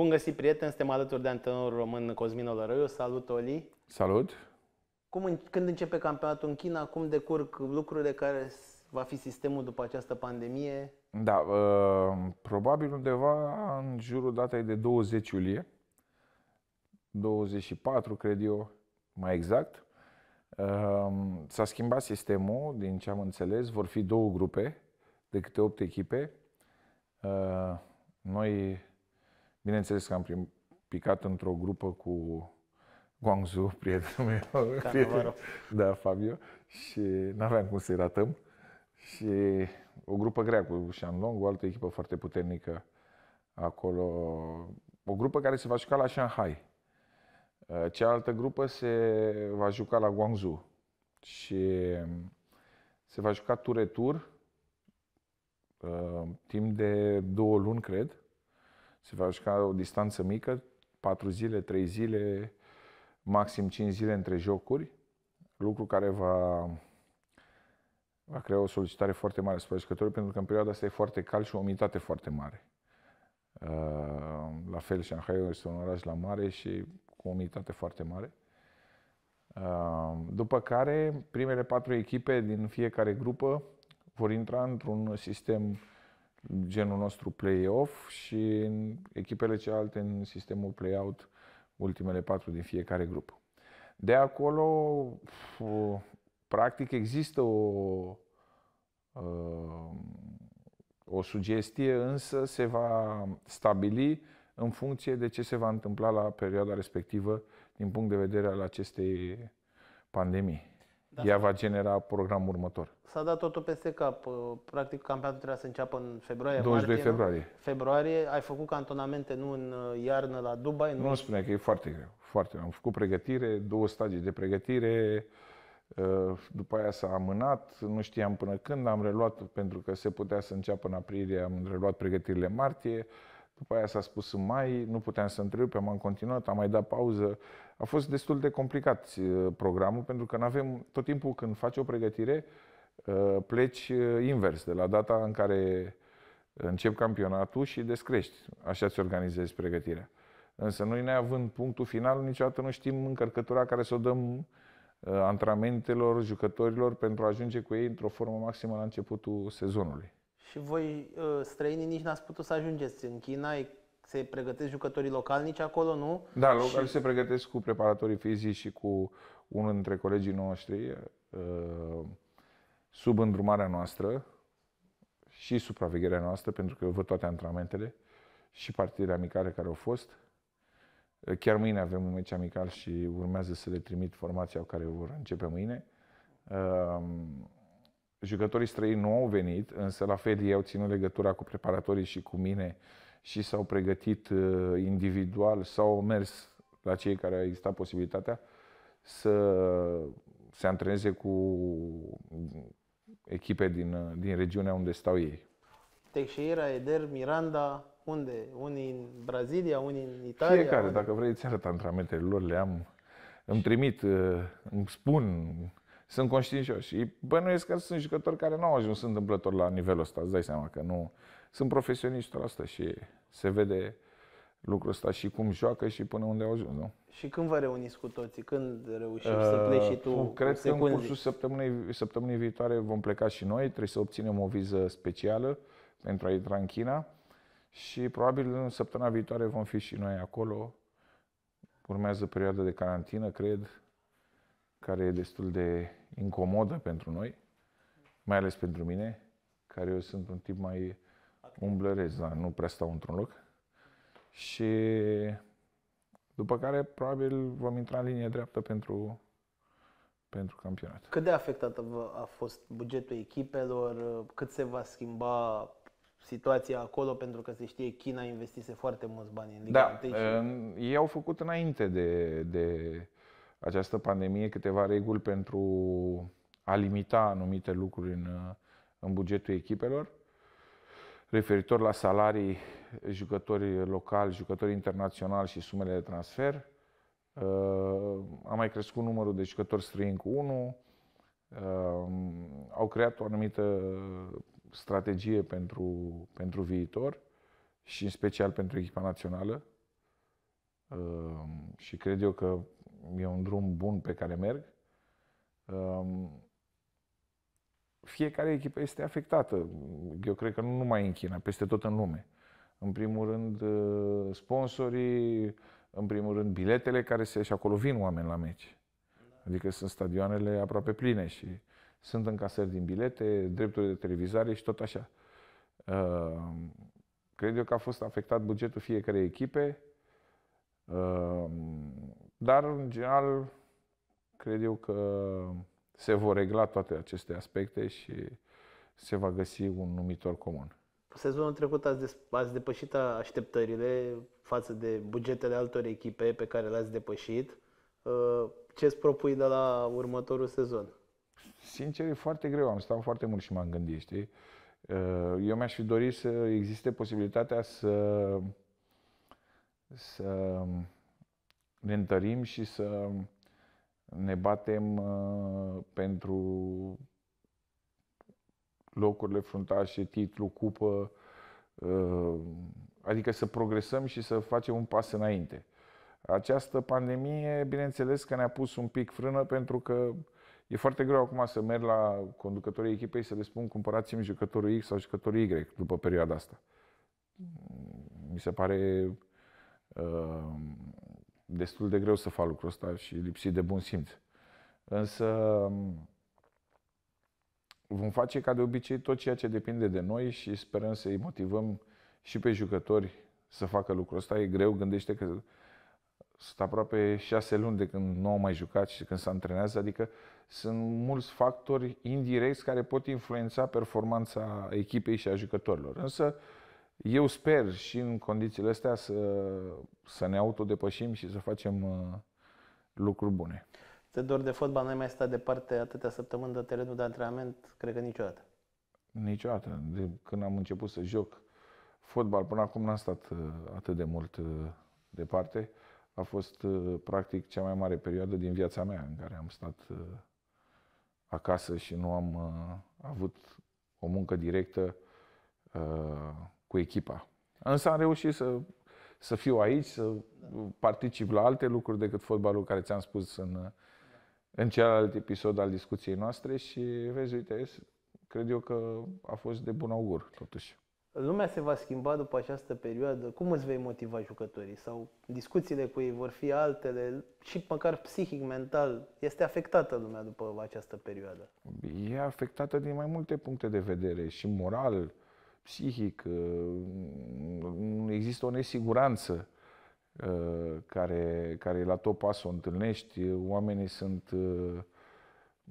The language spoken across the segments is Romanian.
Bun găsit, prieteni! Suntem alături de antrenorul român Cosmin Olărăiu. Salut, Oli! Salut! Cum, când începe campionatul în China? Cum decurg lucrurile care va fi sistemul după această pandemie? Da, uh, probabil undeva în jurul datei de 20 iulie, 24 cred eu, mai exact, uh, s-a schimbat sistemul, din ce am înțeles, vor fi două grupe de câte 8 echipe. Uh, noi Bineînțeles că am prim, picat într-o grupă cu Guangzhou, prietenul meu, prieten, da, Fabio, și n-aveam cum să-i ratăm. Și o grupă grea cu Shanlong, o altă echipă foarte puternică acolo, o grupă care se va juca la Shanghai. Uh, cealaltă grupă se va juca la Guangzhou și um, se va juca tur-retur uh, timp de două luni, cred, se va juca o distanță mică, 4 zile, 3 zile, maxim 5 zile între jocuri, lucru care va, va crea o solicitare foarte mare spre jucători, pentru că în perioada asta e foarte cald și o umiditate foarte mare. Uh, la fel, Shanghai este un oraș la mare și cu o umiditate foarte mare. Uh, după care, primele patru echipe din fiecare grupă vor intra într-un sistem genul nostru play-off și în echipele celelalte în sistemul play-out ultimele patru din fiecare grup. De acolo, practic, există o, uh, o sugestie, însă se va stabili în funcție de ce se va întâmpla la perioada respectivă din punct de vedere al acestei pandemii. Da. Ea va genera programul următor. S-a dat totul peste cap. Practic, campionatul trebuia să înceapă în februarie. 22 martie, februarie. Februarie. Ai făcut cantonamente, nu în uh, iarnă, la Dubai? Nu, nu spune că e foarte greu. Foarte greu. Am făcut pregătire, două stagii de pregătire, uh, după aia s-a amânat, nu știam până când, am reluat pentru că se putea să înceapă în aprilie, am reluat pregătirile martie, după aia s-a spus în mai, nu puteam să întrerup, am continuat, am mai dat pauză. A fost destul de complicat uh, programul, pentru că avem tot timpul când faci o pregătire, uh, pleci uh, invers, de la data în care încep campionatul și descrești. Așa ți organizezi pregătirea. Însă noi, neavând punctul final, niciodată nu știm încărcătura care să o dăm antrenamentelor, jucătorilor, pentru a ajunge cu ei într-o formă maximă la începutul sezonului. Și voi, ă, străinii, nici n-ați putut să ajungeți în China, se pregătesc jucătorii localnici acolo, nu? Da, locali și... se pregătesc cu preparatorii fizici și cu unul dintre colegii noștri, ă, sub îndrumarea noastră și supravegherea noastră, pentru că eu văd toate antrenamentele și partidele amicale care au fost. Ă, chiar mâine avem un meci amical și urmează să le trimit formația care vor începe mâine jucătorii străini nu au venit, însă la fel ei au ținut legătura cu preparatorii și cu mine și s-au pregătit uh, individual, s-au mers la cei care a existat posibilitatea să se antreneze cu echipe din, uh, din regiunea unde stau ei. Teixeira, Eder, Miranda, unde? Unii în Brazilia, unii în Italia? Fiecare, unde? dacă vrei, ți arăt antrenamentele lor, le am, îmi trimit, uh, îmi spun sunt conștiincioși. Și bănuiesc că sunt jucători care nu au ajuns întâmplător la nivelul ăsta, îți dai seama că nu... Sunt profesioniști la asta și se vede lucrul ăsta și cum joacă și până unde au ajuns, nu? Și când vă reuniți cu toții? Când reușiți să pleci și tu? Uh, cred că în cursul săptămânii, săptămânii viitoare vom pleca și noi, trebuie să obținem o viză specială pentru a intra în China și probabil în săptămâna viitoare vom fi și noi acolo. Urmează perioada de carantină, cred, care e destul de incomodă pentru noi, mai ales pentru mine, care eu sunt un tip mai umblărez, da, nu prea stau într-un loc. Și după care probabil vom intra în linie dreaptă pentru, pentru campionat. Cât de afectat a fost bugetul echipelor? Cât se va schimba situația acolo? Pentru că se știe China investise foarte mulți bani în Liga da, 1. Și... Ei au făcut înainte de, de această pandemie câteva reguli pentru a limita anumite lucruri în, în bugetul echipelor, referitor la salarii jucători locali, jucători internaționali și sumele de transfer. Uh, a mai crescut numărul de jucători străini cu 1. Uh, au creat o anumită strategie pentru, pentru viitor și în special pentru echipa națională. Uh, și cred eu că e un drum bun pe care merg. Um, fiecare echipă este afectată. Eu cred că nu numai în China, peste tot în lume. În primul rând, uh, sponsorii, în primul rând, biletele care se... și acolo vin oameni la meci. Adică sunt stadioanele aproape pline și sunt încasări din bilete, drepturi de televizare și tot așa. Um, cred eu că a fost afectat bugetul fiecarei echipe. Um, dar, în general, cred eu că se vor regla toate aceste aspecte și se va găsi un numitor comun. Sezonul trecut ați, des- ați depășit așteptările față de bugetele altor echipe pe care le-ați depășit. Uh, Ce îți propui de la următorul sezon? Sincer, e foarte greu. Am stat foarte mult și m-am gândit, știi? Uh, eu mi-aș fi dorit să existe posibilitatea să, să ne întărim și să ne batem uh, pentru locurile fruntașe, titlu, cupă, uh, adică să progresăm și să facem un pas înainte. Această pandemie, bineînțeles că ne-a pus un pic frână pentru că e foarte greu acum să merg la conducătorii echipei să le spun cumpărați-mi jucătorul X sau jucătorul Y după perioada asta. Mi se pare uh, destul de greu să fac lucrul ăsta și lipsit de bun simț. Însă vom face ca de obicei tot ceea ce depinde de noi și sperăm să-i motivăm și pe jucători să facă lucrul ăsta. E greu, gândește că sunt aproape șase luni de când nu au mai jucat și când se antrenează, adică sunt mulți factori indirecți care pot influența performanța echipei și a jucătorilor. Însă eu sper și în condițiile astea să, să ne autodepășim și să facem uh, lucruri bune. Te dor de fotbal, n-ai mai stat departe atâtea săptămâni de terenul de antrenament, cred că niciodată. Niciodată. De când am început să joc fotbal, până acum n-am stat uh, atât de mult uh, departe. A fost, practic, cea mai mare perioadă din viața mea în care am stat acasă și nu am avut o muncă directă cu echipa. Însă am reușit să, să fiu aici, să particip la alte lucruri decât fotbalul care ți-am spus în, în celălalt episod al discuției noastre și vezi, uite, cred eu că a fost de bun augur totuși. Lumea se va schimba după această perioadă. Cum îți vei motiva jucătorii? Sau discuțiile cu ei vor fi altele? Și măcar psihic, mental, este afectată lumea după această perioadă? E afectată din mai multe puncte de vedere și moral, psihic, uh, mm, există o nesiguranță uh, care, care la tot pas o întâlnești, oamenii sunt uh,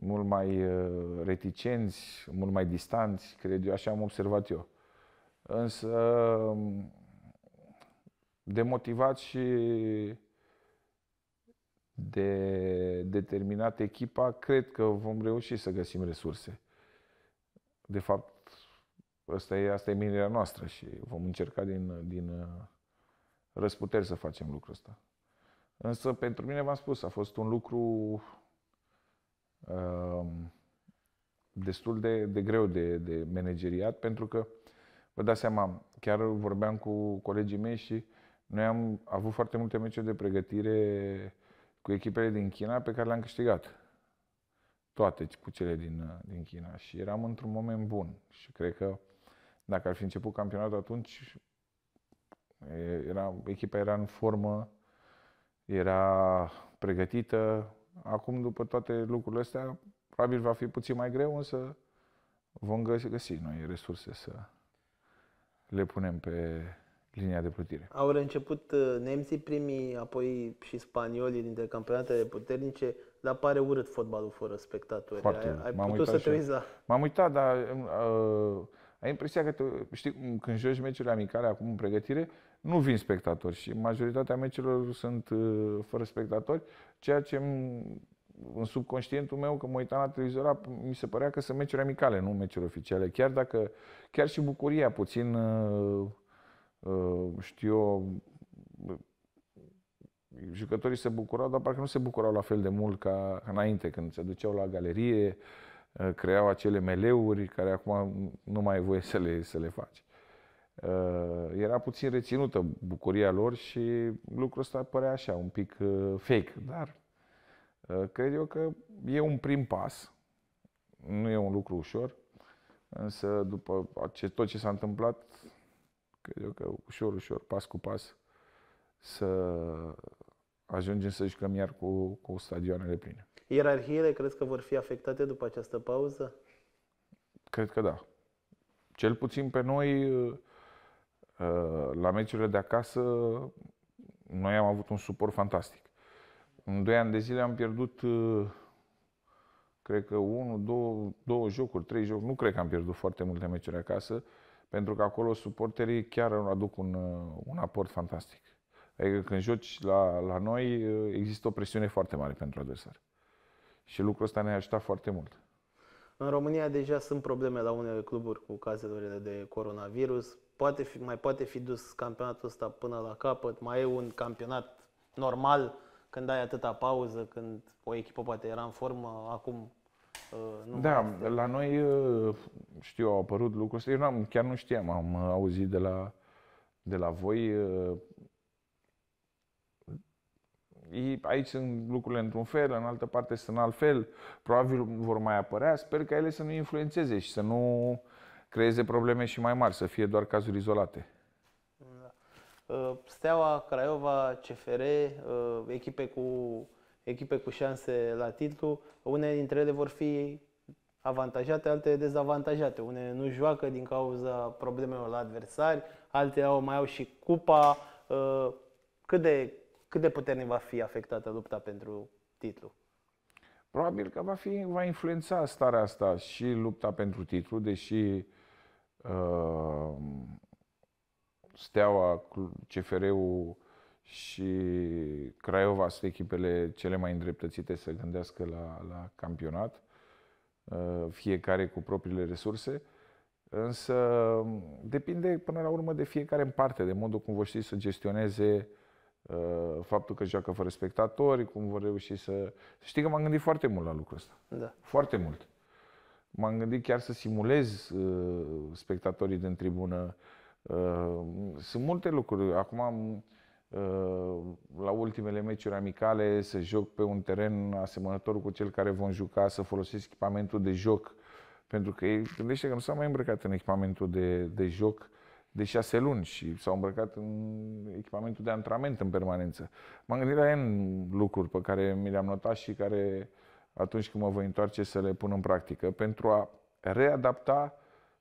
mult mai reticenți, mult mai distanți, cred eu, așa am observat eu. Însă mm, demotivat și de determinat echipa, cred că vom reuși să găsim resurse. De fapt, Asta e, asta e menirea noastră și vom încerca din, din uh, răsputeri să facem lucrul ăsta. Însă, pentru mine, v-am spus, a fost un lucru uh, destul de, de greu de, de manageriat, pentru că, vă dați seama, chiar vorbeam cu colegii mei și noi am avut foarte multe meciuri de pregătire cu echipele din China pe care le-am câștigat. Toate cu cele din, uh, din China. Și eram într-un moment bun și cred că dacă ar fi început campionatul atunci, era, echipa era în formă, era pregătită. Acum, după toate lucrurile astea, probabil va fi puțin mai greu, însă vom găsi, găsi noi resurse să le punem pe linia de plutire. Au reînceput uh, nemții primii, apoi și spaniolii dintre campionatele puternice, dar pare urât fotbalul fără spectatori. Foarte, ai ai putut să te uiți la... M-am uitat, dar uh, ai impresia că, te, știi, când joci meciurile amicale acum în pregătire, nu vin spectatori și majoritatea meciurilor sunt uh, fără spectatori, ceea ce în subconștientul meu, că mă uitam la televizor, mi se părea că sunt meciuri amicale, nu meciuri oficiale. Chiar dacă, chiar și bucuria puțin, uh, uh, știu eu, jucătorii se bucurau, dar parcă nu se bucurau la fel de mult ca înainte, când se duceau la galerie, Eh, creau acele meleuri care acum nu mai e voie să le, să le faci. Eh, era puțin reținută bucuria lor și lucrul ăsta părea așa, un pic eh, fake, dar cred eu că e un prim pas, nu e un lucru ușor, însă după tot ce s-a întâmplat, cred eu că ușor, ușor, pas cu pas, să, ajungem să jucăm iar cu, cu stadioanele pline. Ierarhiile crezi că vor fi afectate după această pauză? Cred că da. Cel puțin pe noi, ă, ă, la meciurile de acasă, noi am avut un suport fantastic. În doi ani de zile am pierdut, ă, cred că unul, două, două jocuri, trei jocuri. Nu cred că am pierdut foarte multe meciuri acasă, pentru că acolo suporterii chiar aduc un, un aport fantastic. Adică când joci la, la noi, ă, există o presiune foarte mare pentru adversar. Și lucrul ăsta ne-a ajutat foarte mult. În România deja sunt probleme la unele cluburi cu cazurile de coronavirus. Poate fi, mai poate fi dus campionatul ăsta până la capăt. Mai e un campionat normal când ai atâta pauză, când o echipă poate era în formă, acum ă, nu da, este. la noi, ă, știu, au apărut lucruri. Eu am chiar nu știam, am auzit de la, de la voi aici sunt lucrurile într-un fel, în altă parte sunt în alt fel, probabil vor mai apărea, sper că ele să nu influențeze și să nu creeze probleme și mai mari, să fie doar cazuri izolate. Da. Uh, Steaua, Craiova, CFR, uh, echipe cu, echipe cu șanse la titlu, unele dintre ele vor fi avantajate, altele dezavantajate. Unele nu joacă din cauza problemelor la adversari, altele au, mai au și cupa. Uh, cât de cât de puternic va fi afectată lupta pentru titlu? Probabil că va, fi, va influența starea asta și lupta pentru titlu, deși uh, Steaua, CFR-ul și Craiova sunt echipele cele mai îndreptățite să gândească la, la campionat, uh, fiecare cu propriile resurse, însă depinde până la urmă de fiecare în parte, de modul cum vă știți să gestioneze Uh, faptul că joacă fără spectatori, cum vor reuși să... Știi că m-am gândit foarte mult la lucrul ăsta. Da. Foarte mult. M-am gândit chiar să simulez uh, spectatorii din tribună. Uh, sunt multe lucruri. Acum am, uh, la ultimele meciuri amicale, să joc pe un teren asemănător cu cel care vom juca, să folosesc echipamentul de joc. Pentru că ei gândește că nu s au mai îmbrăcat în echipamentul de, de joc de șase luni și s-au îmbrăcat în echipamentul de antrenament în permanență. M-am gândit la N lucruri pe care mi le-am notat și care atunci când mă voi întoarce să le pun în practică pentru a readapta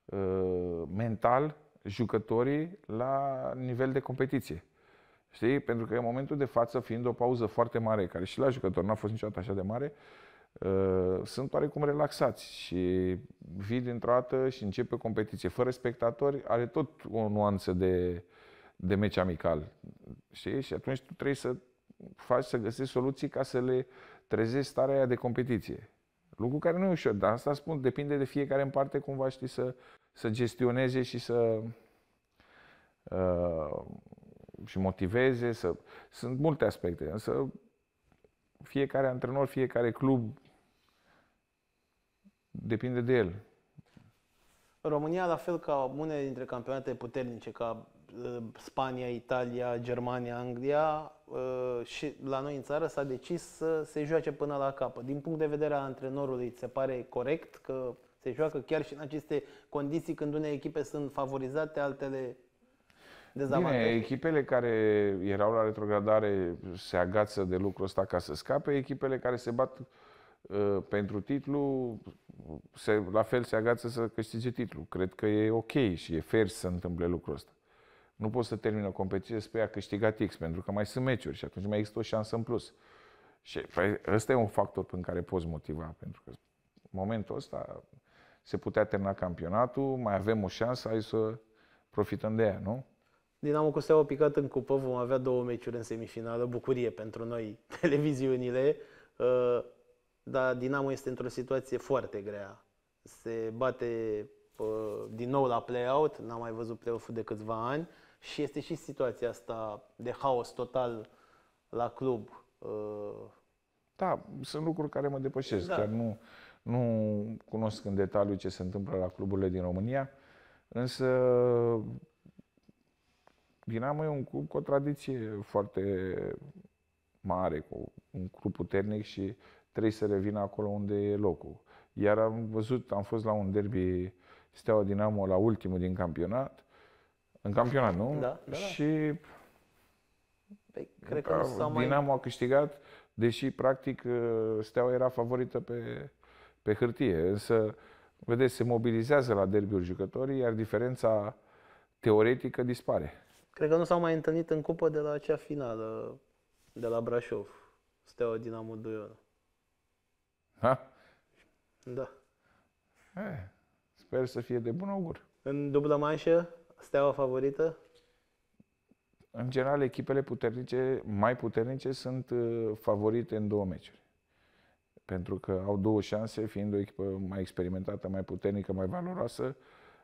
uh, mental jucătorii la nivel de competiție. Știi? Pentru că în momentul de față, fiind o pauză foarte mare, care și la jucător nu a fost niciodată așa de mare, uh, Ă, sunt oarecum relaxați și vii dintr-o dată și începe o competiție fără spectatori, are tot o nuanță de, de meci amical. Știi? Și atunci tu trebuie să faci, să găsești soluții ca să le trezești starea aia de competiție. Lucru care nu e ușor, dar asta spun, depinde de fiecare în parte cumva știi să, să gestioneze și să uh, și motiveze, să, sunt multe aspecte, însă fiecare antrenor, fiecare club depinde de el. România, la fel ca unele dintre campionatele puternice, ca uh, Spania, Italia, Germania, Anglia, uh, și la noi în țară s-a decis să se joace până la capăt. Din punct de vedere al antrenorului, se pare corect că se joacă chiar și în aceste condiții când unele echipe sunt favorizate, altele dezavantaj. Bine, echipele care erau la retrogradare se agață de lucrul ăsta ca să scape, echipele care se bat uh, pentru titlu, se, la fel se agață să câștige titlul. Cred că e ok și e fair să întâmple lucrul ăsta. Nu poți să termină o competiție spre a câștiga X, pentru că mai sunt meciuri și atunci mai există o șansă în plus. Și păi, ăsta e un factor prin care poți motiva, pentru că în momentul ăsta se putea termina campionatul, mai avem o șansă, hai să profităm de ea, nu? Dinamo cu Steaua picat în cupă, vom avea două meciuri în semifinală, bucurie pentru noi, televiziunile, uh, dar Dinamo este într-o situație foarte grea. Se bate uh, din nou la play-out, n-am mai văzut play-off-ul de câțiva ani și este și situația asta de haos total la club. Uh. Da, sunt lucruri care mă depășesc, dar da. nu, nu cunosc în detaliu ce se întâmplă la cluburile din România, însă Dinamo e un club cu o tradiție foarte mare, cu un club puternic și trebuie să revină acolo unde e locul. Iar am văzut, am fost la un derby Steaua Dinamo la ultimul din campionat, în campionat, nu? Da, da, da. Și păi, cred că nu Dinamo mai... a câștigat, deși practic ă, Steaua era favorită pe, pe hârtie, însă vedeți, se mobilizează la derbiul jucătorii, iar diferența teoretică dispare. Cred că nu s-au mai întâlnit în cupă de la acea finală de la Brașov, Steaua Dinamo Duiona. Ha? Da. E, eh, sper să fie de bun augur. În dublă manșă, Steaua favorită? În general, echipele puternice, mai puternice sunt uh, favorite în două meciuri. Pentru că au două șanse, fiind o echipă mai experimentată, mai puternică, mai valoroasă,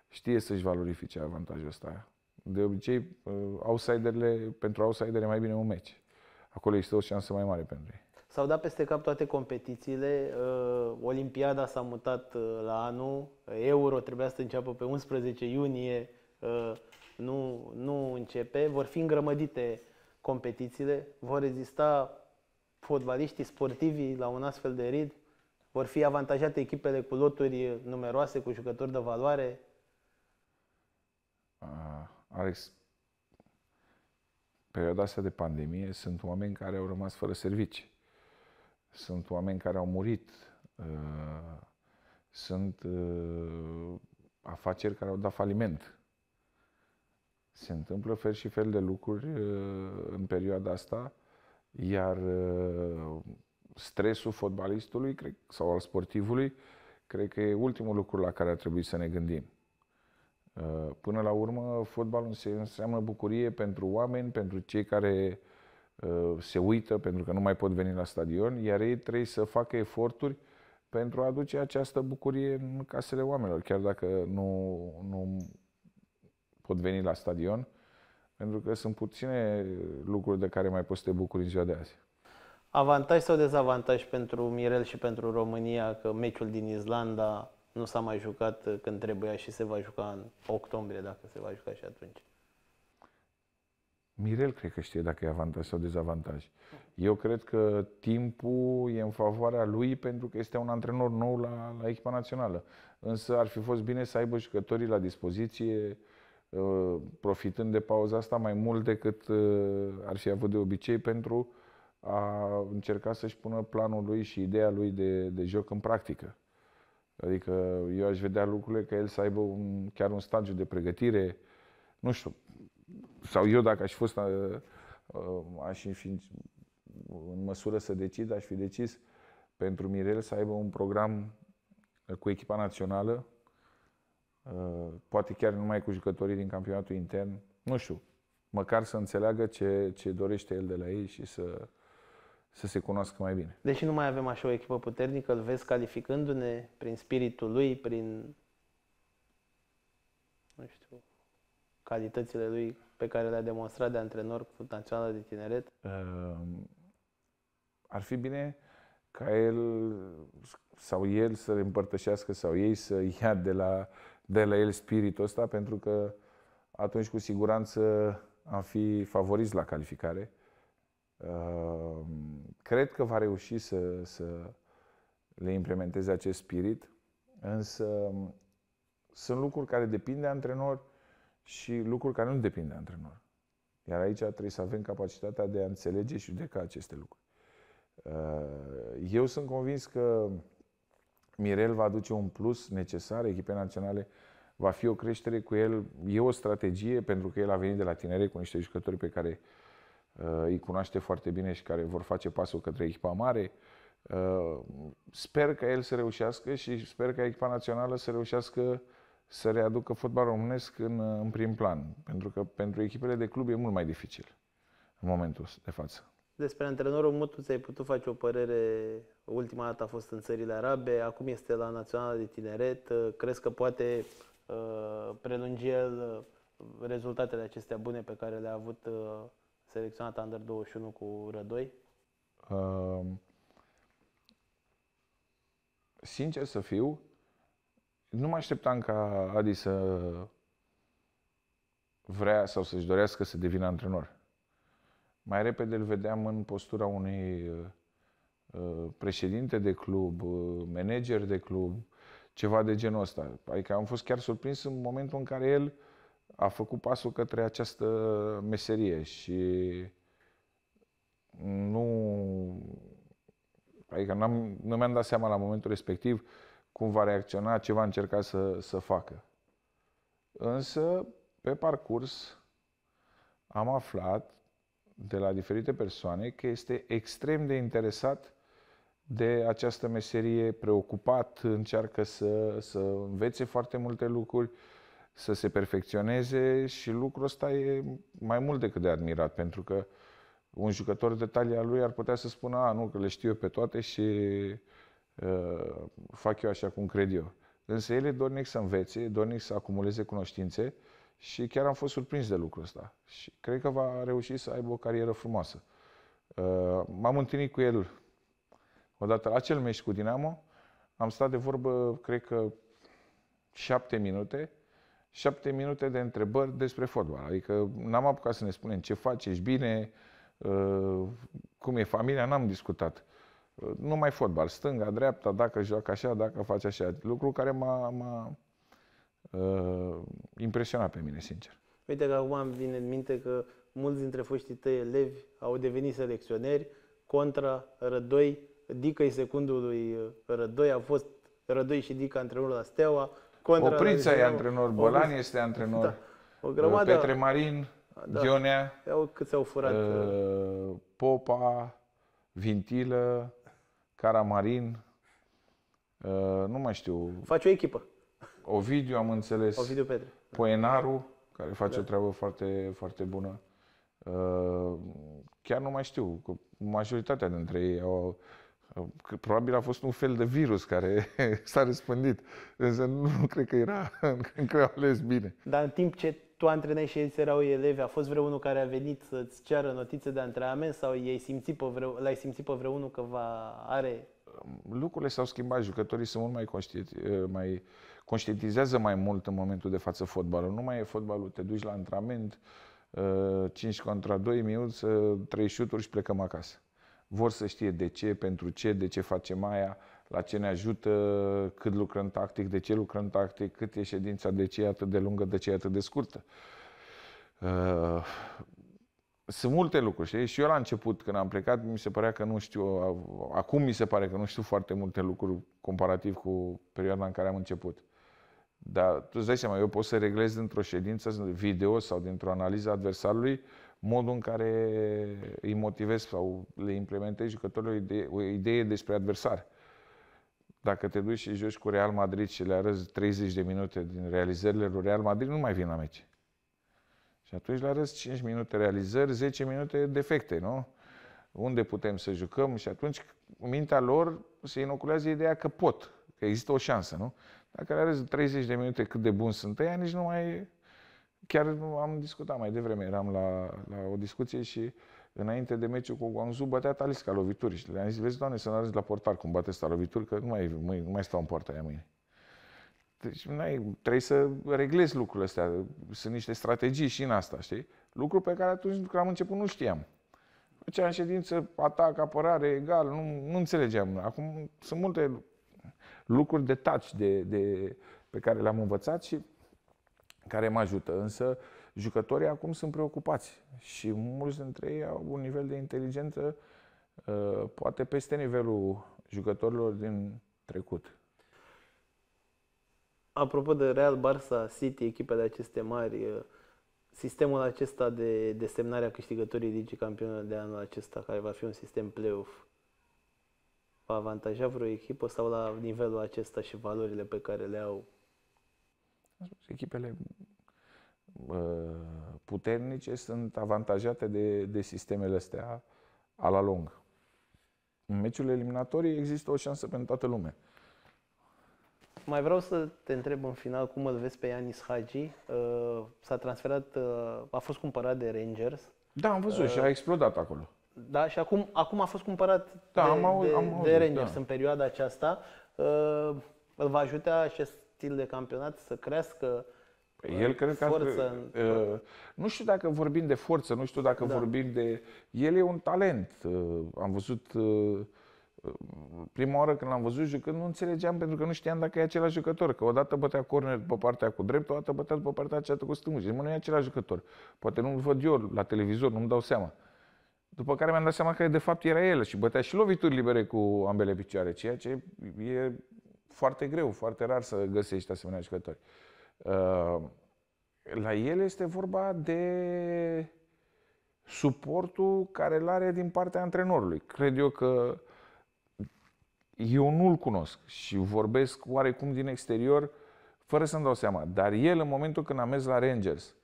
știe să-și valorifice avantajul ăsta de obicei, uh, outsiderele, pentru outsider e mai bine un meci. Acolo există o șansă mai mare pentru ei. S-au dat peste cap toate competițiile. Uh, Olimpiada s-a mutat uh, la anul. Euro trebuia să înceapă pe 11 iunie. Nu, nu începe. Vor fi îngrămădite competițiile. Vor rezista fotbaliștii, sportivii la un astfel de rid. Vor fi avantajate echipele cu loturi numeroase, cu jucători de valoare. Ah. Alex, perioada asta de pandemie sunt oameni care au rămas fără servicii, sunt oameni care au murit, uh, sunt uh, afaceri care au dat faliment. Se întâmplă fel și fel de lucruri uh, în perioada asta, iar stresul fotbalistului cred, sau al sportivului, cred că e ultimul lucru la care ar trebui să ne gândim. Uh, până la urmă, fotbalul înseamnă bucurie pentru oameni, pentru cei care uh, se uită pentru că nu mai pot veni la stadion, iar ei trebuie să facă eforturi pentru a aduce această bucurie în casele oamenilor, chiar dacă nu, nu pot veni la stadion, pentru că sunt puține lucruri de care mai poți să te bucuri în ziua de azi. Avantaj sau dezavantaj pentru Mirel și pentru România că meciul din Islanda nu s-a mai jucat uh, când trebuia și se va juca în octombrie, dacă se va juca și atunci. Mirel cred că știe dacă e avantaj sau dezavantaj. Eu cred că timpul e în favoarea lui pentru că este un antrenor nou la, la echipa națională. Însă ar fi fost bine să aibă jucătorii la dispoziție, uh, profitând de pauza asta mai mult decât uh, ar fi avut de obicei pentru a încerca să-și pună planul lui și ideea lui de, de joc în practică. Adică eu aș vedea lucrurile că el să aibă un, chiar un stagiu de pregătire, nu știu, sau eu dacă aș fi fost, uh, aș fi în măsură să decid, aș fi decis pentru Mirel să aibă un program cu echipa națională, uh, poate chiar numai cu jucătorii din campionatul intern, nu știu, măcar să înțeleagă ce, ce dorește el de la ei și să, să se cunoască mai bine. Deși nu mai avem așa o echipă puternică, îl vezi calificându-ne prin spiritul lui, prin nu știu, calitățile lui pe care le-a demonstrat de antrenor cu Naționala de Tineret? Uh, ar fi bine ca el sau el să împărtășească sau ei să ia de la, de la el spiritul ăsta, pentru că atunci cu siguranță am fi favoriți la calificare. Ehm, cred că va reuși să, să le implementeze acest spirit, însă mm, sunt lucruri care depind de antrenor și lucruri care nu depind de antrenor. Iar aici trebuie să avem capacitatea de a înțelege și judeca aceste lucruri. Ehm, eu sunt convins că Mirel va aduce un plus necesar echipei naționale, va fi o creștere cu el, e o strategie pentru că el a venit de la tinere cu niște jucători pe care uh, Uh, îi cunoaște foarte bine și care vor face pasul către echipa mare. Uh, sper că el să reușească și sper că echipa națională să reușească să readucă fotbalul românesc în, uh, în prim plan, pentru că pentru echipele de club e mult mai dificil în momentul de față. Despre antrenorul Mutu ți-ai putut face o părere, ultima dată a fost în țările arabe, acum este la Naționala de Tineret, crezi că poate uh, prelungi el rezultatele acestea bune pe care le-a avut uh, selecționat Under 21 cu Rădoi? Uh, sincer să fiu, nu mă așteptam ca Adi să vrea sau să-și dorească să devină antrenor. Mai repede îl vedeam în postura unui uh, uh, președinte de club, uh, manager de club, ceva de genul ăsta. Adică am fost chiar surprins în momentul în care el uh, a făcut pasul către această meserie și nu... Adică n-am, nu mi-am dat seama la momentul respectiv cum va reacționa, ce va încerca să, să facă. Însă, pe parcurs, am aflat de la diferite persoane că este extrem de interesat de această meserie, preocupat, încearcă să, să învețe foarte multe lucruri, uh, să se perfecționeze și lucrul ăsta e mai mult decât de admirat, pentru că un jucător de talia lui ar putea să spună, a, nu, că le știu eu pe toate și uh, fac eu așa cum cred eu. Însă el e dornic să învețe, dornic să acumuleze cunoștințe și chiar am fost surprins de lucrul ăsta. Și cred că va reuși să aibă o carieră frumoasă. Uh, m-am întâlnit cu el odată la acel meci cu Dinamo, am stat de vorbă, cred că șapte minute, șapte minute de întrebări despre fotbal. Adică n-am apucat să ne spunem ce faci, ești bine, uh, cum e familia, n-am discutat. Uh, nu mai fotbal, stânga, dreapta, dacă joacă așa, dacă face așa. Lucru care m-a, m-a uh, impresionat pe mine, sincer. Uite că acum îmi vine în minte că mulți dintre foștii tăi elevi au devenit selecționeri, contra Rădoi, Dică-i secundului uh, Rădoi, a fost Rădoi și Dica unul la Steaua, Contra Oprița e antrenor, Bolan este antrenor, da. o grămadă, uh, Petre Marin, da. da. Gheonea, Iau câți au furat, uh, uh, Popa, Vintilă, Caramarin, uh, nu mai știu. Faci o echipă. Ovidiu, am înțeles. Ovidiu Petre. Poenaru, care face da. o treabă foarte, foarte bună. Uh, chiar nu mai știu, majoritatea dintre ei au, Că probabil a fost un fel de virus care s-a răspândit. Însă nu, cred că era, încă ales bine. Dar în timp ce tu antrenai și ei erau elevi, a fost vreunul care a venit să-ți ceară notițe de antrenament sau ei simți pe vreo, l-ai simțit pe vreunul că va are lucrurile s-au schimbat, jucătorii sunt mult mai, conștient, eh, mai conștientizează mai mult în momentul de față fotbalul. Nu mai e fotbalul, te duci la antrenament, 5 eh, contra 2 minute, 3 șuturi și plecăm acasă vor să știe de ce, pentru ce, de ce facem aia, la ce ne ajută, cât lucrăm tactic, de ce lucrăm tactic, cât e ședința, de ce e atât de lungă, de ce e atât de scurtă. Uh, sunt multe lucruri, știi? Și eu la început, când am plecat, mi se părea că nu știu, uh, acum mi se pare că nu știu foarte multe lucruri comparativ cu perioada în care am început. Dar tu îți dai seama, eu pot să reglez dintr-o ședință video sau dintr-o analiză adversarului uh, modul în care îi motivezi sau le implementezi jucătorilor o idee despre adversar. Dacă te duci și joci cu Real Madrid și le arăți 30 de minute din realizările lui Real Madrid, nu mai vin la meci. Și atunci le arăți 5 minute realizări, 10 minute defecte, nu? Unde putem să jucăm și atunci mintea lor se inoculează ideea că pot, că există o șansă, nu? Dacă le arăți 30 de minute cât de bun sunt ei, nici nu mai Chiar am discutat mai devreme, eram la, la o discuție și înainte de meciul cu Guangzhou bătea Talisca lovituri și le-am zis, vezi, doamne, să nu arăți la portar cum bate asta lovituri, că nu mai, mai, nu mai stau în poarta aia mâine. Deci n-ai, trebuie să reglezi lucrurile astea. Sunt niște strategii și în asta, știi? Lucru pe care atunci când am început nu știam. Făceam ședință, atac, apărare, egal, nu, nu înțelegeam. Acum sunt multe lucruri de touch de, de, pe care le-am învățat și care mă ajută. Însă jucătorii acum sunt preocupați și mulți dintre ei au un nivel de inteligență uh, poate peste nivelul jucătorilor din trecut. Apropo de Real, Barça, City, echipa de aceste mari, uh, sistemul acesta de desemnare a câștigătorii Ligii Campionilor de anul acesta, care va fi un sistem play-off, va avantaja vreo echipă sau la nivelul acesta și valorile pe care le au echipele uh, puternice sunt avantajate de, de sistemele astea a la lung. În meciul eliminatorii există o șansă pentru toată lumea. Mai vreau să te întreb în final cum îl vezi pe Ianis Hagi. Uh, s-a transferat, uh, a fost cumpărat de Rangers. Da, am văzut și a explodat acolo. Da, și acum, acum a fost cumpărat da, de, am au, am de, auzit, de Rangers da. în perioada aceasta. îl va ajuta acest stil de campionat să crească păi el uh, cred că forță. în... Uh, nu știu dacă vorbim de forță, nu știu dacă da. vorbim de... El e un talent. Uh, am văzut prima oară când l-am văzut jucând, nu înțelegeam pentru că nu știam dacă e același jucător. Că odată bătea corner pe partea cu drept, odată bătea pe partea aceasta cu stângul. Și nu e același jucător. Poate nu-l văd eu la televizor, nu-mi dau seama. După care mi-am dat seama că de fapt era el și bătea și lovituri libere cu ambele picioare, ceea ce e foarte greu, foarte rar să găsești asemenea jucători. Uh, la el este vorba de suportul care îl are din partea antrenorului. Cred eu că eu nu-l cunosc și vorbesc oarecum din exterior fără să-mi dau seama. Dar el, în momentul când am mers la Rangers,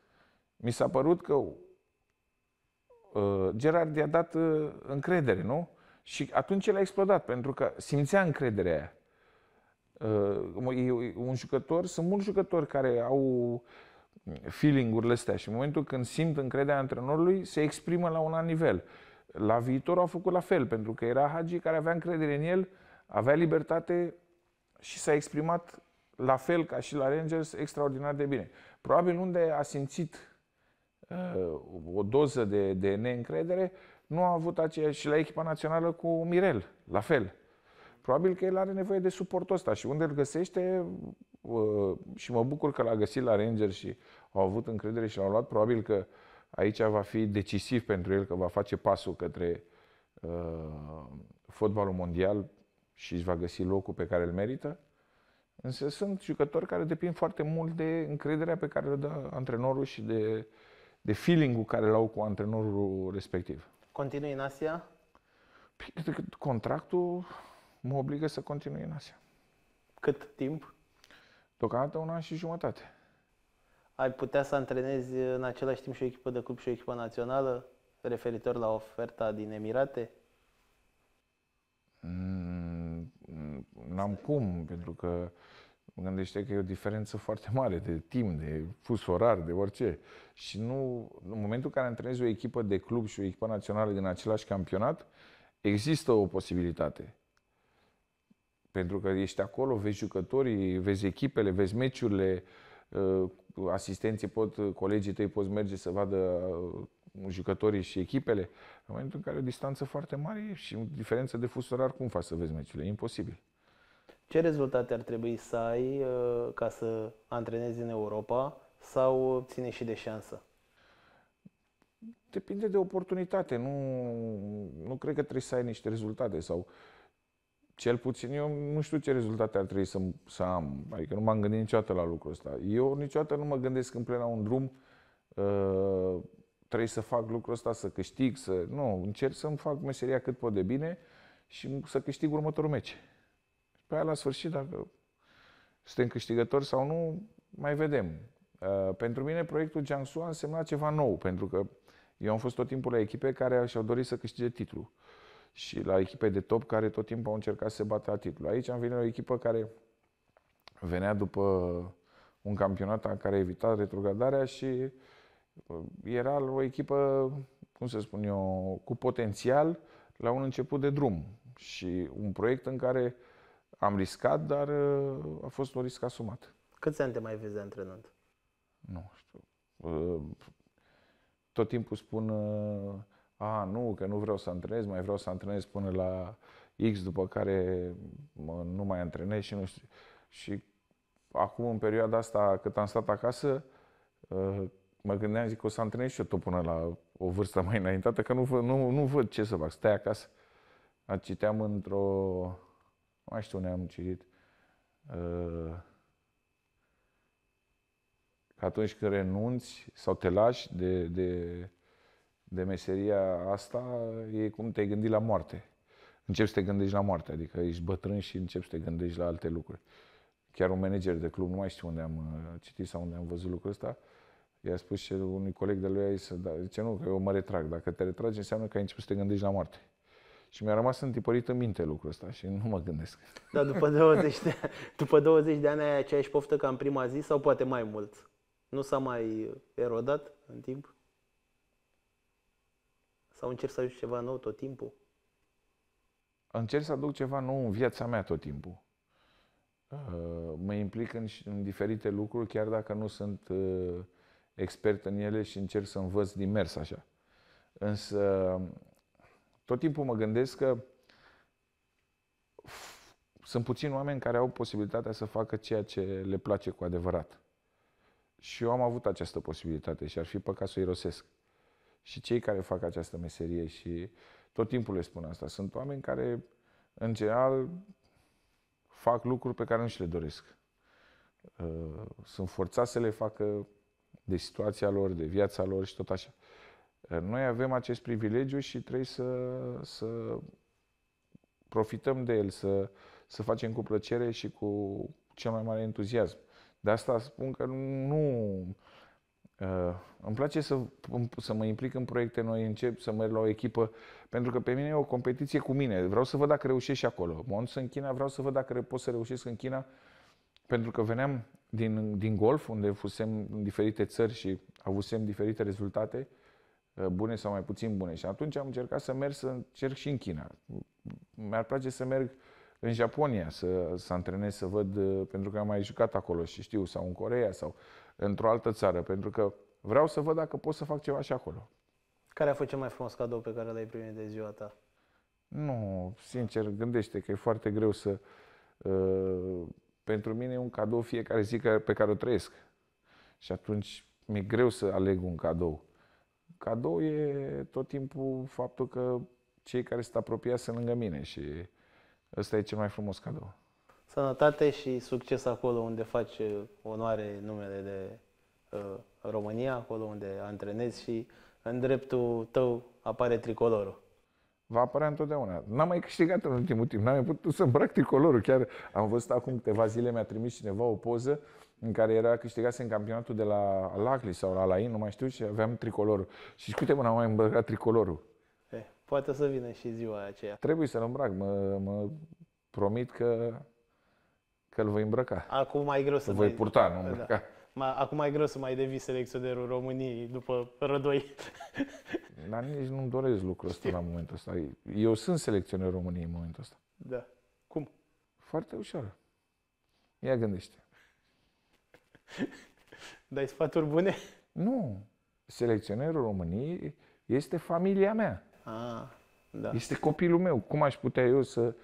mi s-a părut că uh, Gerard i-a dat uh, încredere, nu? Și atunci el a explodat, pentru că simțea încrederea aia. Uh, un jucător, sunt mulți jucători care au feeling-urile astea și în momentul când simt încrederea antrenorului, se exprimă la un alt nivel. La viitor au făcut la fel, pentru că era Hagi care avea încredere în el, avea libertate și s-a exprimat la fel ca și la Rangers extraordinar de bine. Probabil unde a simțit uh, o doză de, de neîncredere, nu a avut aceeași și la echipa națională cu Mirel, la fel. Probabil că el are nevoie de suportul ăsta și unde îl găsește, uh, și mă bucur că l-a găsit la Ranger și au avut încredere și l-au luat, probabil că aici va fi decisiv pentru el, că va face pasul către uh, fotbalul mondial și își va găsi locul pe care îl merită. Însă sunt jucători care depind foarte mult de încrederea pe care le dă antrenorul și de, de feeling-ul care l-au cu antrenorul respectiv. Continui în Asia? Păi, contractul mă obligă să continui în Asia. Cât timp? Deocamdată un an și jumătate. Ai putea să antrenezi în același timp și o echipă de club și o echipă națională, referitor la oferta din Emirate? Mm, n-am cum, pentru că gândește că e o diferență foarte mare de timp, de fus orar, de orice. Și nu, în momentul în care antrenezi o echipă de club și o echipă națională din același campionat, există o posibilitate. Pentru că ești acolo, vezi jucătorii, vezi echipele, vezi meciurile, uh, asistenții pot, colegii tăi pot merge să vadă uh, jucătorii și echipele. În momentul în care o distanță foarte mare și o diferență de fusorar, cum faci să vezi meciurile? imposibil. Ce rezultate ar trebui să ai uh, ca să antrenezi în Europa sau ține și de șansă? Depinde de oportunitate. Nu, nu cred că trebuie să ai niște rezultate sau uh, cel puțin eu nu știu ce rezultate ar trebui să, să am. Adică nu m-am gândit niciodată la lucrul ăsta. Eu niciodată nu mă gândesc în plena un drum uh, trebuie să fac lucrul ăsta, să câștig, să... Nu, încerc să-mi fac meseria cât pot de bine și să câștig următorul meci. Și păi pe aia la sfârșit, dacă suntem câștigători sau nu, mai vedem. Uh, pentru mine proiectul Jiangsu a însemnat ceva nou, pentru că eu am fost tot timpul la echipe care și-au dorit să câștige titlul. Uh, și la echipe de top care tot timpul au încercat să se bată titlul. Aici am venit la o echipă care venea după un campionat în care evitat retrogradarea și uh, era o echipă, cum să spun eu, cu potențial la un început de drum și un proiect în care am riscat, dar uh, a fost un risc asumat. Cât ani te mai vezi antrenant? Nu știu. Uh, tot timpul spun a, nu, că nu vreau să antrenez, mai vreau să antrenez până la X, după care mă, nu mai antrenez și nu știu. Și acum, în perioada asta, cât am stat acasă, uh, mă gândeam, zic, o să antrenez și eu tot până la o vârstă mai înaintată, că nu, nu, nu văd ce să fac, stai acasă. Citeam într-o... nu mai știu unde am citit. Uh, că atunci când renunți sau te lași de, de de meseria asta e cum te-ai gândit la moarte. Începi să te gândești la moarte, adică ești bătrân și începi să te gândești la alte lucruri. Chiar un manager de club, nu mai știu unde am uh, citit sau unde am văzut lucrul ăsta, i-a spus și unui coleg de lui, să da, zice, nu, că eu mă retrag. Dacă te retragi, înseamnă că ai început să te gândești la moarte. Și mi-a rămas întipărit în minte lucrul ăsta și nu mă gândesc. Dar după 20 de, după 20 de ani ai aceeași poftă ca în prima zi sau poate mai mult? Nu s-a mai erodat în timp? Sau încerci să aduci ceva nou tot timpul? Încerc să aduc ceva nou în viața mea tot timpul. Uh, mă implic în, în diferite lucruri, chiar dacă nu sunt uh, expert în ele și încerc să învăț din mers așa. Însă tot timpul mă gândesc că sunt puțini oameni care au posibilitatea să facă ceea ce le place cu adevărat. Și eu am avut această posibilitate și ar fi păcat să o irosesc și cei care fac această meserie și tot timpul le spun asta. Sunt oameni care, în general, fac lucruri pe care nu și le doresc. Uh, sunt forțați să le facă de situația lor, de viața lor și tot așa. Uh, noi avem acest privilegiu și trebuie să, să profităm de el, să, să facem cu plăcere și cu cel mai mare entuziasm. De asta spun că nu Uh, îmi place să, să mă implic în proiecte noi, încep să merg la o echipă, pentru că pe mine e o competiție cu mine. Vreau să văd dacă reușesc și acolo. Mă în China, vreau să văd dacă pot să reușesc în China, pentru că veneam din, din golf, unde fusem în diferite țări și avusem diferite rezultate, uh, bune sau mai puțin bune. Și atunci am încercat să merg să încerc și în China. Mi-ar place să merg în Japonia să, să antrenez, să văd, uh, pentru că am mai jucat acolo și știu, sau în Corea, sau într-o altă țară, pentru că vreau să văd dacă pot să fac ceva și acolo. Care a fost cel mai frumos cadou pe care l-ai primit de ziua ta? Nu, sincer, gândește că e foarte greu să... Uh, pentru mine e un cadou fiecare zi pe care o trăiesc. Și atunci mi-e greu să aleg un cadou. Cadou e tot timpul faptul că cei care sunt apropiați sunt lângă mine și ăsta e cel mai frumos cadou sănătate și succes acolo unde faci uh, onoare numele de uh, România, acolo unde antrenezi și în dreptul tău apare tricolorul. Va apărea întotdeauna. N-am mai câștigat în ultimul timp, n-am mai putut să îmbrac tricolorul. Chiar am văzut acum câteva zile, mi-a trimis cineva o poză în care era câștigat în campionatul de la Lacli sau la Lain, nu mai știu, și aveam tricolorul. Și câte mă n-am mai îmbrăcat tricolorul? Eh, poate să vină și ziua aceea. Trebuie să-l îmbrac, mă, mă promit că că îl voi îmbrăca. Acum mai greu să voi mai... purta, nu îmbrăca. Da. Ma, acum mai greu să mai devii selecționerul României după Rădoi. Dar nici nu-mi doresc lucrul ăsta la momentul ăsta. Eu sunt selecționer României în momentul ăsta. Da. Cum? Foarte ușor. Ia gândește. Dai sfaturi bune? Nu. Selecționerul României este familia mea. A, ah, da. Este copilul meu. Cum aș putea eu să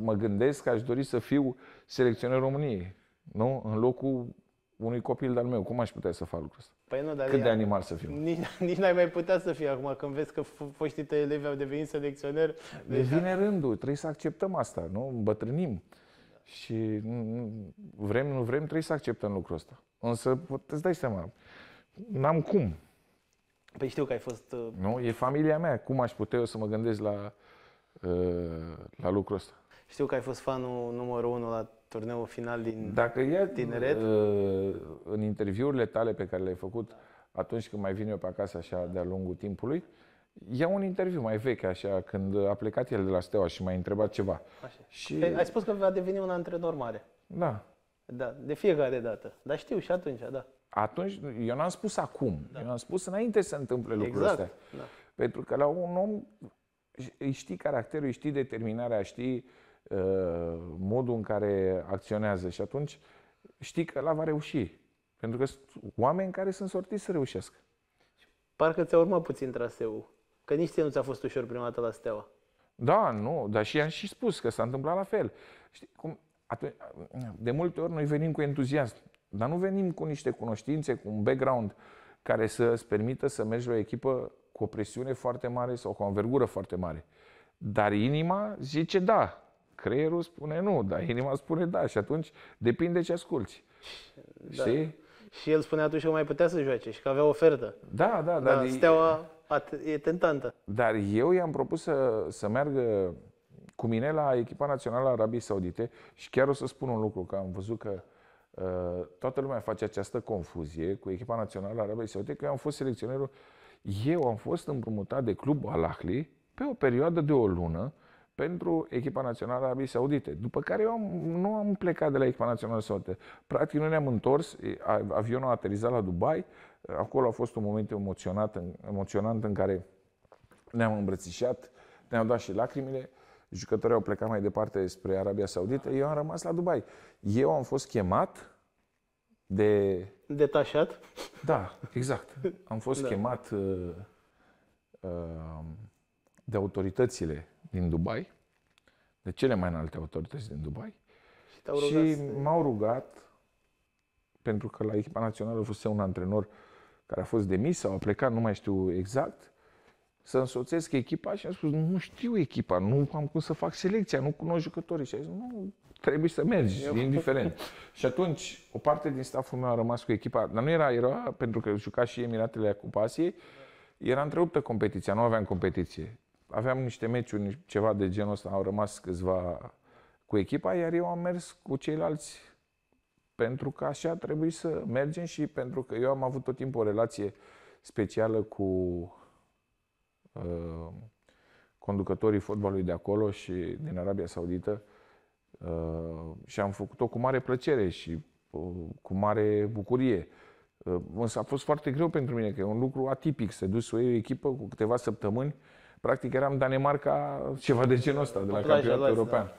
mă gândesc că aș dori să fiu selecționer României, nu? În locul unui copil de-al meu. Cum aș putea să fac lucrul ăsta? Păi nu, dar Cât de animal să fiu? Nici, nici n-ai mai putea să fii acum, când vezi că foștii tăi elevi au devenit selecționeri. Deci vine rândul, trebuie să acceptăm asta, nu? Îmbătrânim. Și vrem, nu vrem, trebuie să acceptăm lucrul ăsta. Însă, îți dai seama, n-am cum. Păi știu că ai fost... Uh, nu, e familia mea. Cum aș putea eu să mă gândesc la Ă, la lucrul ăsta. Știu că ai fost fanul numărul unu la turneul final din Dacă e, tineret. Ă, în interviurile tale pe care le-ai făcut atunci când mai vin eu pe acasă așa de-a lungul timpului, ia un interviu mai vechi așa, când a plecat el de la Steaua și m-a întrebat ceva. Așa. Și... Păi, ai spus că va deveni un antrenor mare. Da. Da, de fiecare dată. Dar știu și atunci, da. Atunci, eu n-am spus acum, da. eu am spus înainte să se întâmple lucrurile exact. astea. Da. Pentru că la un om îi știi caracterul, îi știi determinarea, știi uh, modul în care acționează și atunci știi că la va reuși. Pentru că sunt oameni care sunt sortiți să reușească. Parcă ți-a urmat puțin traseul. Că nici ție nu ți-a fost ușor prima dată la Steaua. Da, nu, dar și am și spus că s-a întâmplat la fel. Știi, cum, atunci, de multe ori noi venim cu entuziasm, dar nu venim cu niște cunoștințe, cu un background uh, care să îți permită să mergi la o echipă cu o presiune foarte mare sau cu o învergură foarte mare. Dar inima zice da, creierul spune nu, dar inima spune da și atunci depinde ce asculti. Da. Știi? Și el spunea atunci că mai putea să joace și că avea ofertă. Da, da, da. Dar steaua e tentantă. Dar eu i-am propus să, să meargă cu mine la echipa națională a Arabiei Saudite și chiar o să spun un lucru, că am văzut că Uh, toată lumea face această confuzie cu echipa națională a Arabiei Saudite, că eu am fost selecționerul, eu am fost împrumutat de clubul Al Ahli pe o perioadă de o lună pentru echipa națională a Arabiei Saudite, după care eu am, nu am plecat de la echipa națională Saudite. Practic noi ne-am întors, avionul a aterizat la Dubai, uh, acolo a fost un moment emoționat, emoționant în care ne-am îmbrățișat, ne am dat și lacrimile, uh, jucătorii au plecat mai departe spre Arabia Saudită, eu am rămas la Dubai. Eu am fost chemat de... Detașat? Da, exact. Am fost da. chemat uh, uh, de autoritățile din Dubai, de cele mai înalte autorități din Dubai. Și, rugat și să... m-au rugat, pentru că la echipa națională fusese un antrenor care a fost demis sau a plecat, nu mai știu exact, să însoțesc echipa și am spus, nu știu echipa, nu am cum să fac selecția, nu cunosc jucătorii. Și a zis, nu, trebuie să mergi, Eu... indiferent. și atunci, o parte din staful meu a rămas cu echipa, dar nu era, era pentru că juca și Emiratele cu pasie, era întreruptă competiția, nu aveam competiție. Aveam niște meciuri, ceva de genul ăsta, au rămas câțiva cu echipa, iar eu am mers cu ceilalți pentru că așa trebuie să mergem și pentru că eu am avut tot timpul o relație specială cu Uh, conducătorii fotbalului de acolo și din Arabia Saudită uh, și am făcut-o cu mare plăcere și uh, cu mare bucurie. însă a fost foarte greu pentru mine, că e un lucru atipic să duci o echipă cu câteva săptămâni. Practic eram Danemarca, ceva de genul ăsta, de la campionatul european. Da.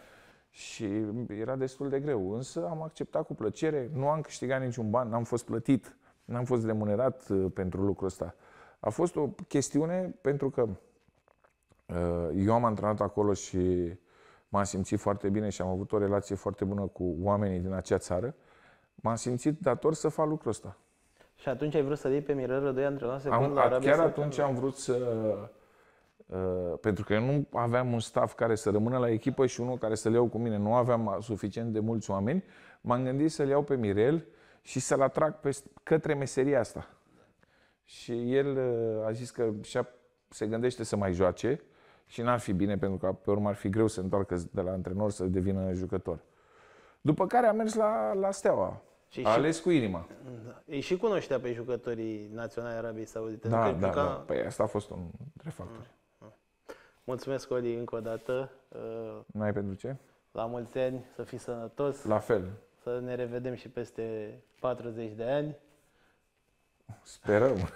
Și era destul de greu, însă am acceptat cu plăcere, nu am câștigat niciun ban, n-am fost plătit, n-am fost remunerat pentru lucrul ăsta. A fost o chestiune pentru că uh, eu am antrenat acolo și m-am simțit foarte bine și am avut o relație foarte bună cu oamenii din acea țară. M-am simțit dator să fac lucrul ăsta. Și atunci ai vrut să iei pe Mirel Rădoi antrenase am, la Arabia Chiar atunci am vrut să... Uh, pentru că eu nu aveam un staff care să rămână la echipă și unul care să le iau cu mine. Nu aveam suficient de mulți oameni. M-am gândit să l iau pe Mirel și să-l atrag pe, către meseria asta. Și el uh, a zis că se gândește să mai joace și n-ar fi bine pentru că pe urmă ar fi greu să întoarcă de la antrenor să devină jucător. După care a mers la, la Steaua. Și a ales și, cu inima. Da. Ei și cunoștea pe jucătorii naționali Arabiei Saudite. Da, da, juca... da. Păi asta a fost un dintre factori. Mm, mm. Mulțumesc, Oli, încă o dată. Uh, N-ai pentru ce? La mulți ani, să fii sănătos. La fel. Să ne revedem și peste 40 de ani. Sperăm.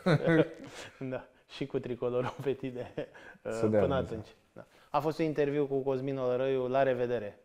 da. Și cu tricolorul pe tine Să uh, până atunci. Da. A fost un interviu cu Cosmin Olărăiu. La revedere!